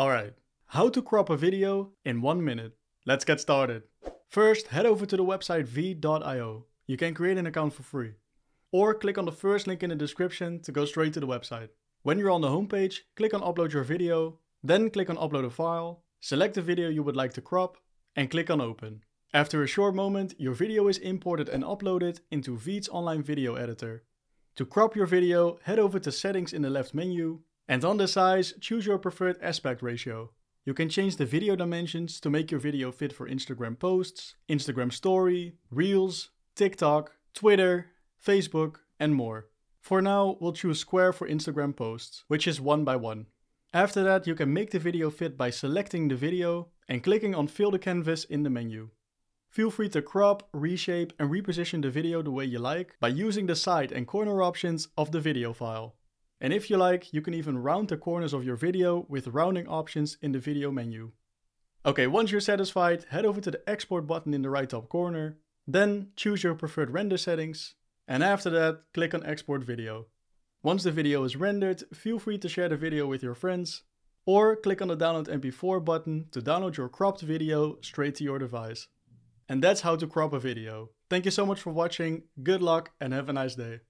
Alright, how to crop a video in one minute. Let's get started. First, head over to the website v.io. You can create an account for free. Or click on the first link in the description to go straight to the website. When you're on the homepage, click on upload your video, then click on upload a file, select the video you would like to crop, and click on open. After a short moment, your video is imported and uploaded into Veed's online video editor. To crop your video, head over to settings in the left menu, and on the size, choose your preferred aspect ratio. You can change the video dimensions to make your video fit for Instagram posts, Instagram story, Reels, TikTok, Twitter, Facebook, and more. For now, we'll choose square for Instagram posts, which is one by one. After that, you can make the video fit by selecting the video and clicking on fill the canvas in the menu. Feel free to crop, reshape and reposition the video the way you like by using the side and corner options of the video file. And if you like, you can even round the corners of your video with rounding options in the video menu. Okay, once you're satisfied, head over to the export button in the right top corner, then choose your preferred render settings, and after that, click on export video. Once the video is rendered, feel free to share the video with your friends, or click on the download mp4 button to download your cropped video straight to your device. And that's how to crop a video. Thank you so much for watching, good luck and have a nice day.